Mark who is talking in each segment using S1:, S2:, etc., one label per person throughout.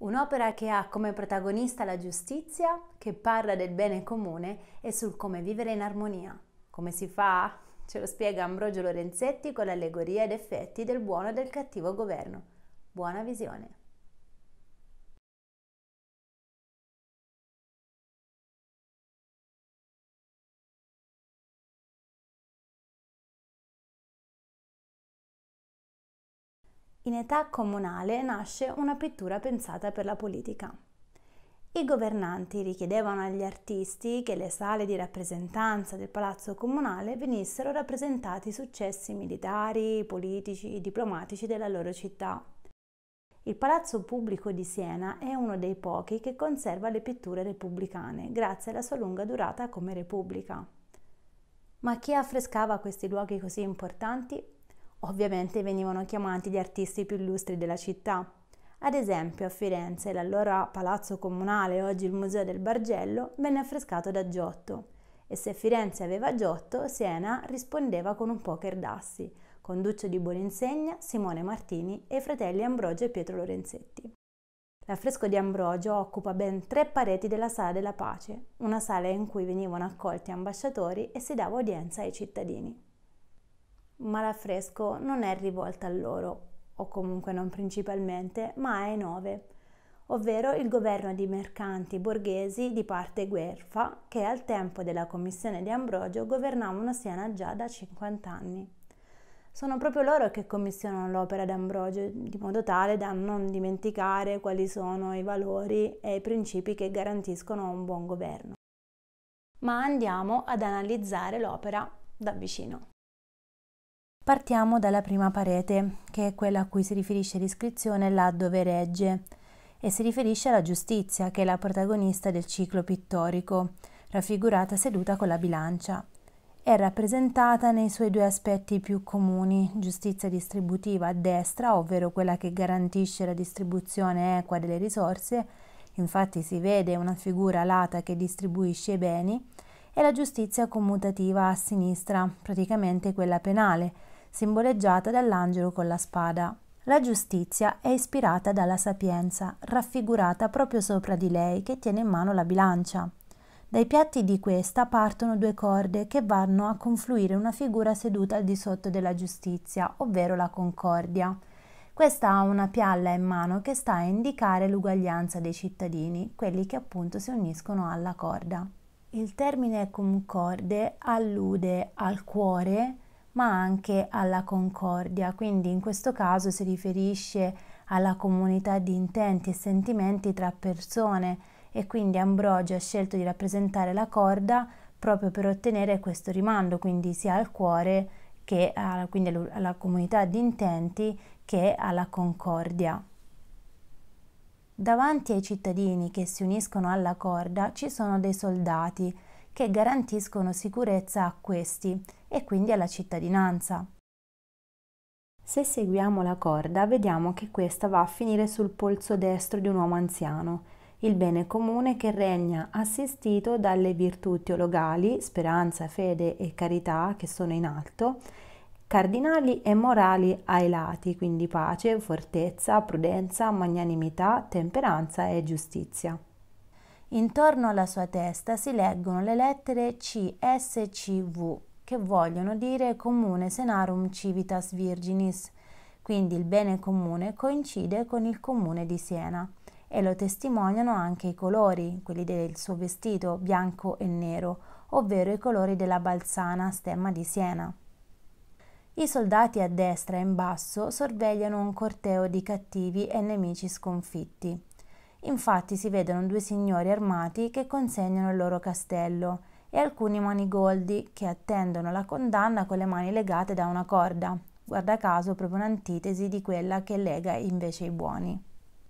S1: Un'opera che ha come protagonista la giustizia, che parla del bene comune e sul come vivere in armonia. Come si fa? Ce lo spiega Ambrogio Lorenzetti con l'allegoria ed effetti del buono e del cattivo governo. Buona visione! In età comunale nasce una pittura pensata per la politica. I governanti richiedevano agli artisti che le sale di rappresentanza del palazzo comunale venissero rappresentati successi militari, politici e diplomatici della loro città. Il Palazzo Pubblico di Siena è uno dei pochi che conserva le pitture repubblicane, grazie alla sua lunga durata come repubblica. Ma chi affrescava questi luoghi così importanti Ovviamente venivano chiamati gli artisti più illustri della città. Ad esempio, a Firenze, l'allora palazzo comunale, oggi il Museo del Bargello, venne affrescato da Giotto. E se Firenze aveva Giotto, Siena rispondeva con un poker d'assi, con Duccio di Buoninsegna, Simone Martini e i fratelli Ambrogio e Pietro Lorenzetti. L'affresco di Ambrogio occupa ben tre pareti della Sala della Pace, una sala in cui venivano accolti ambasciatori e si dava udienza ai cittadini ma l'affresco non è rivolto a loro, o comunque non principalmente, ma ai nove, ovvero il governo di mercanti borghesi di parte guerfa che al tempo della commissione di Ambrogio governavano Siena già da 50 anni. Sono proprio loro che commissionano l'opera d'Ambrogio, di modo tale da non dimenticare quali sono i valori e i principi che garantiscono un buon governo. Ma andiamo ad analizzare l'opera da vicino. Partiamo dalla prima parete, che è quella a cui si riferisce l'iscrizione là dove regge, e si riferisce alla giustizia, che è la protagonista del ciclo pittorico, raffigurata seduta con la bilancia. È rappresentata nei suoi due aspetti più comuni, giustizia distributiva a destra, ovvero quella che garantisce la distribuzione equa delle risorse, infatti si vede una figura alata che distribuisce i beni, e la giustizia commutativa a sinistra, praticamente quella penale, simboleggiata dall'angelo con la spada. La giustizia è ispirata dalla sapienza, raffigurata proprio sopra di lei che tiene in mano la bilancia. Dai piatti di questa partono due corde che vanno a confluire una figura seduta al di sotto della giustizia, ovvero la concordia. Questa ha una pialla in mano che sta a indicare l'uguaglianza dei cittadini, quelli che appunto si uniscono alla corda. Il termine concorde allude al cuore ma anche alla concordia, quindi in questo caso si riferisce alla comunità di intenti e sentimenti tra persone e quindi Ambrogio ha scelto di rappresentare la corda proprio per ottenere questo rimando, quindi sia al cuore che alla, alla comunità di intenti che alla concordia. Davanti ai cittadini che si uniscono alla corda ci sono dei soldati che garantiscono sicurezza a questi e quindi alla cittadinanza. Se seguiamo la corda vediamo che questa va a finire sul polso destro di un uomo anziano, il bene comune che regna assistito dalle virtù teologali, speranza, fede e carità che sono in alto cardinali e morali ai lati, quindi pace, fortezza, prudenza, magnanimità, temperanza e giustizia. Intorno alla sua testa si leggono le lettere CSCV, che vogliono dire Comune Senarum Civitas Virginis, quindi il bene comune coincide con il comune di Siena e lo testimoniano anche i colori, quelli del suo vestito bianco e nero, ovvero i colori della balsana stemma di Siena. I soldati a destra e in basso sorvegliano un corteo di cattivi e nemici sconfitti. Infatti si vedono due signori armati che consegnano il loro castello e alcuni manigoldi che attendono la condanna con le mani legate da una corda, guarda caso proprio un'antitesi di quella che lega invece i buoni.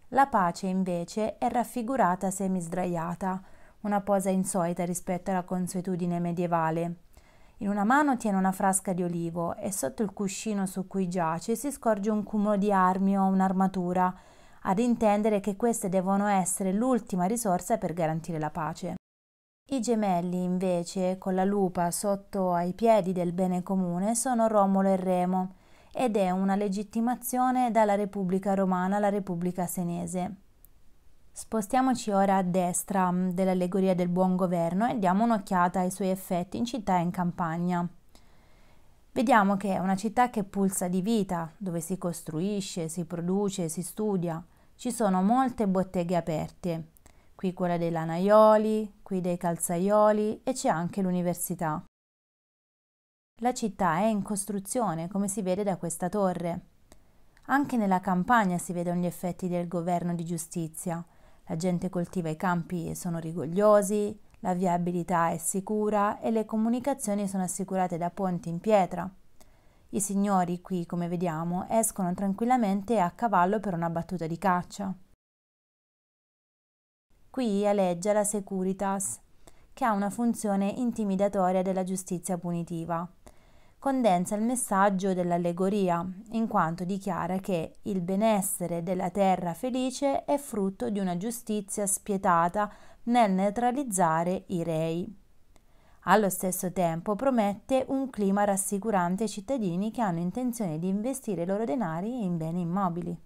S1: La pace invece è raffigurata semisdraiata, una posa insolita rispetto alla consuetudine medievale, in una mano tiene una frasca di olivo e sotto il cuscino su cui giace si scorge un cumulo di armi o un'armatura, ad intendere che queste devono essere l'ultima risorsa per garantire la pace. I gemelli, invece, con la lupa sotto ai piedi del bene comune, sono Romolo e Remo, ed è una legittimazione dalla Repubblica Romana alla Repubblica Senese. Spostiamoci ora a destra mm, dell'allegoria del buon governo e diamo un'occhiata ai suoi effetti in città e in campagna. Vediamo che è una città che pulsa di vita, dove si costruisce, si produce, si studia. Ci sono molte botteghe aperte. Qui quella dei lanaioli, qui dei calzaioli e c'è anche l'università. La città è in costruzione, come si vede da questa torre. Anche nella campagna si vedono gli effetti del governo di giustizia. La gente coltiva i campi e sono rigogliosi, la viabilità è sicura e le comunicazioni sono assicurate da ponti in pietra. I signori qui, come vediamo, escono tranquillamente a cavallo per una battuta di caccia. Qui alleggia la Securitas, che ha una funzione intimidatoria della giustizia punitiva condensa il messaggio dell'allegoria, in quanto dichiara che il benessere della terra felice è frutto di una giustizia spietata nel neutralizzare i rei. Allo stesso tempo promette un clima rassicurante ai cittadini che hanno intenzione di investire i loro denari in beni immobili.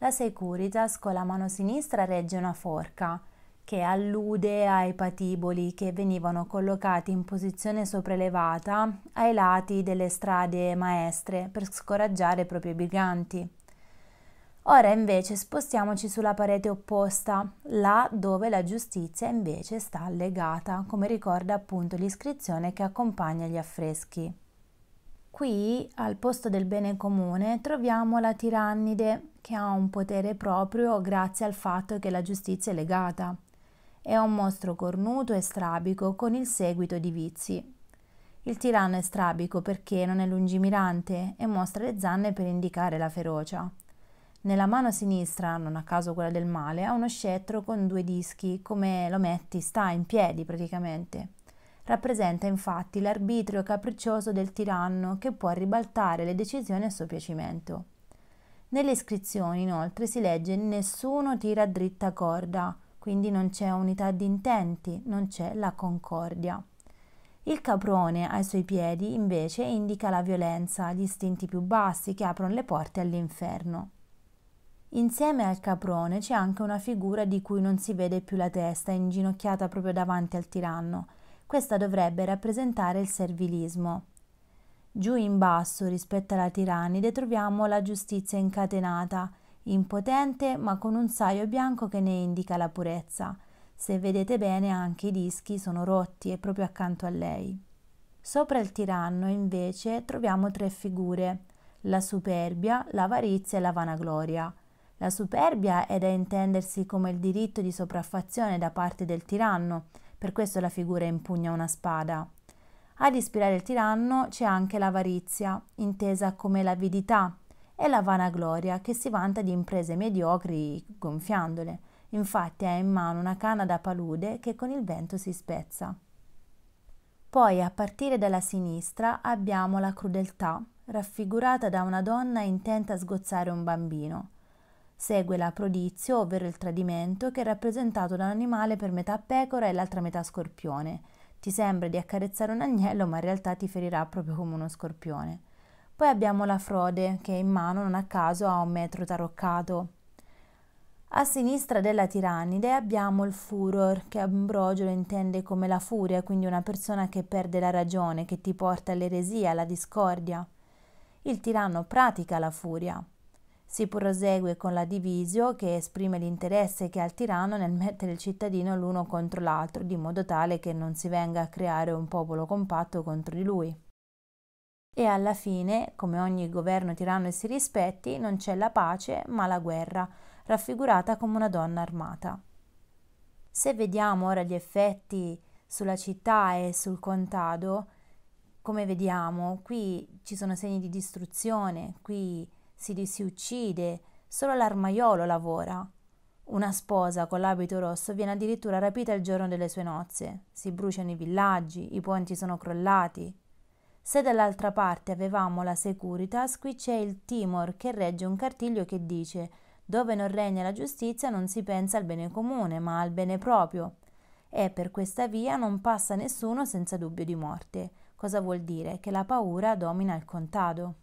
S1: La Securitas con la mano sinistra regge una forca, che allude ai patiboli che venivano collocati in posizione sopraelevata ai lati delle strade maestre per scoraggiare i propri briganti. Ora invece spostiamoci sulla parete opposta, là dove la giustizia invece sta legata, come ricorda appunto l'iscrizione che accompagna gli affreschi. Qui, al posto del bene comune, troviamo la tirannide, che ha un potere proprio grazie al fatto che la giustizia è legata. È un mostro cornuto e strabico con il seguito di vizi. Il tiranno è strabico perché non è lungimirante e mostra le zanne per indicare la ferocia. Nella mano sinistra, non a caso quella del male, ha uno scettro con due dischi, come lo metti, sta in piedi praticamente. Rappresenta infatti l'arbitrio capriccioso del tiranno che può ribaltare le decisioni a suo piacimento. Nelle iscrizioni inoltre si legge Nessuno tira dritta corda, quindi non c'è unità di intenti, non c'è la concordia. Il caprone ai suoi piedi invece indica la violenza, gli istinti più bassi che aprono le porte all'inferno. Insieme al caprone c'è anche una figura di cui non si vede più la testa, inginocchiata proprio davanti al tiranno. Questa dovrebbe rappresentare il servilismo. Giù in basso, rispetto alla tirannide, troviamo la giustizia incatenata, impotente ma con un saio bianco che ne indica la purezza. Se vedete bene anche i dischi sono rotti e proprio accanto a lei. Sopra il tiranno invece troviamo tre figure, la superbia, l'avarizia e la vanagloria. La superbia è da intendersi come il diritto di sopraffazione da parte del tiranno, per questo la figura impugna una spada. Ad ispirare il tiranno c'è anche l'avarizia, intesa come l'avidità, e la vanagloria che si vanta di imprese mediocri gonfiandole. Infatti ha in mano una canna da palude che con il vento si spezza. Poi a partire dalla sinistra abbiamo la crudeltà, raffigurata da una donna intenta a sgozzare un bambino. Segue la prodizio, ovvero il tradimento, che è rappresentato da un animale per metà pecora e l'altra metà scorpione. Ti sembra di accarezzare un agnello, ma in realtà ti ferirà proprio come uno scorpione. Poi abbiamo la frode, che in mano non a caso ha un metro taroccato. A sinistra della tirannide abbiamo il furor, che Ambrogio lo intende come la furia, quindi una persona che perde la ragione, che ti porta all'eresia, alla discordia. Il tiranno pratica la furia. Si prosegue con la divisio, che esprime l'interesse che ha il tiranno nel mettere il cittadino l'uno contro l'altro, di modo tale che non si venga a creare un popolo compatto contro di lui. E alla fine, come ogni governo tiranno e si rispetti, non c'è la pace ma la guerra, raffigurata come una donna armata. Se vediamo ora gli effetti sulla città e sul contado, come vediamo, qui ci sono segni di distruzione, qui si, si uccide, solo l'armaiolo lavora. Una sposa con l'abito rosso viene addirittura rapita il giorno delle sue nozze, si bruciano i villaggi, i ponti sono crollati, se dall'altra parte avevamo la Securitas, qui c'è il Timor che regge un cartiglio che dice dove non regna la giustizia non si pensa al bene comune, ma al bene proprio. E per questa via non passa nessuno senza dubbio di morte. Cosa vuol dire? Che la paura domina il contado.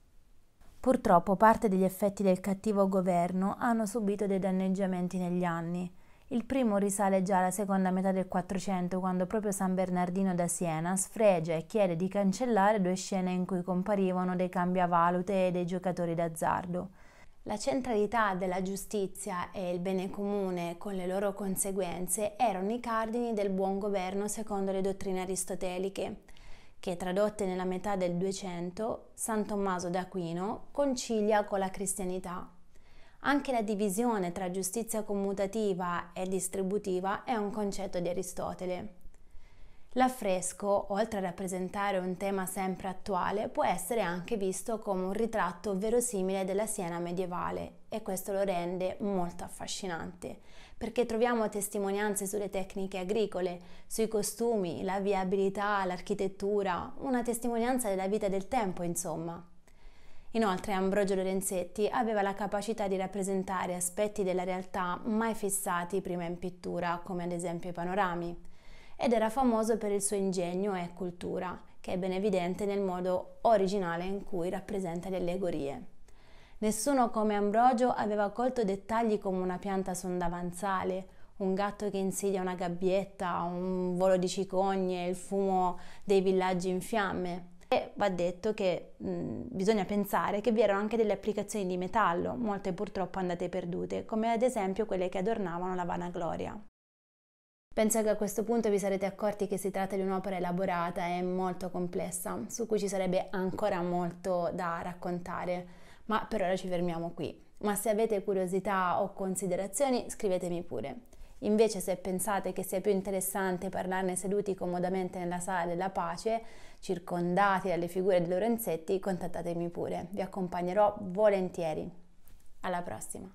S1: Purtroppo parte degli effetti del cattivo governo hanno subito dei danneggiamenti negli anni. Il primo risale già alla seconda metà del Quattrocento, quando proprio San Bernardino da Siena sfregia e chiede di cancellare due scene in cui comparivano dei cambiavalute e dei giocatori d'azzardo. La centralità della giustizia e il bene comune con le loro conseguenze erano i cardini del buon governo secondo le dottrine aristoteliche, che tradotte nella metà del 200 San Tommaso d'Aquino concilia con la cristianità. Anche la divisione tra giustizia commutativa e distributiva è un concetto di Aristotele. L'affresco, oltre a rappresentare un tema sempre attuale, può essere anche visto come un ritratto verosimile della Siena medievale e questo lo rende molto affascinante, perché troviamo testimonianze sulle tecniche agricole, sui costumi, la viabilità, l'architettura, una testimonianza della vita del tempo, insomma. Inoltre Ambrogio Lorenzetti aveva la capacità di rappresentare aspetti della realtà mai fissati prima in pittura, come ad esempio i panorami, ed era famoso per il suo ingegno e cultura, che è ben evidente nel modo originale in cui rappresenta le allegorie. Nessuno come Ambrogio aveva colto dettagli come una pianta sondavanzale, un gatto che insidia una gabbietta, un volo di cicogne, il fumo dei villaggi in fiamme. E va detto che mh, bisogna pensare che vi erano anche delle applicazioni di metallo, molte purtroppo andate perdute, come ad esempio quelle che adornavano la vanagloria. Penso che a questo punto vi sarete accorti che si tratta di un'opera elaborata e molto complessa, su cui ci sarebbe ancora molto da raccontare, ma per ora ci fermiamo qui. Ma se avete curiosità o considerazioni scrivetemi pure. Invece se pensate che sia più interessante parlarne seduti comodamente nella sala della pace, circondati dalle figure di Lorenzetti, contattatemi pure, vi accompagnerò volentieri. Alla prossima!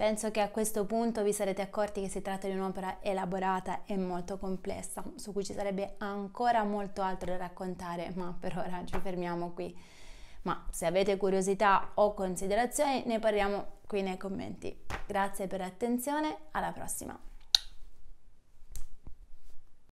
S1: Penso che a questo punto vi sarete accorti che si tratta di un'opera elaborata e molto complessa, su cui ci sarebbe ancora molto altro da raccontare, ma per ora ci fermiamo qui. Ma se avete curiosità o considerazioni ne parliamo qui nei commenti. Grazie per l'attenzione, alla prossima!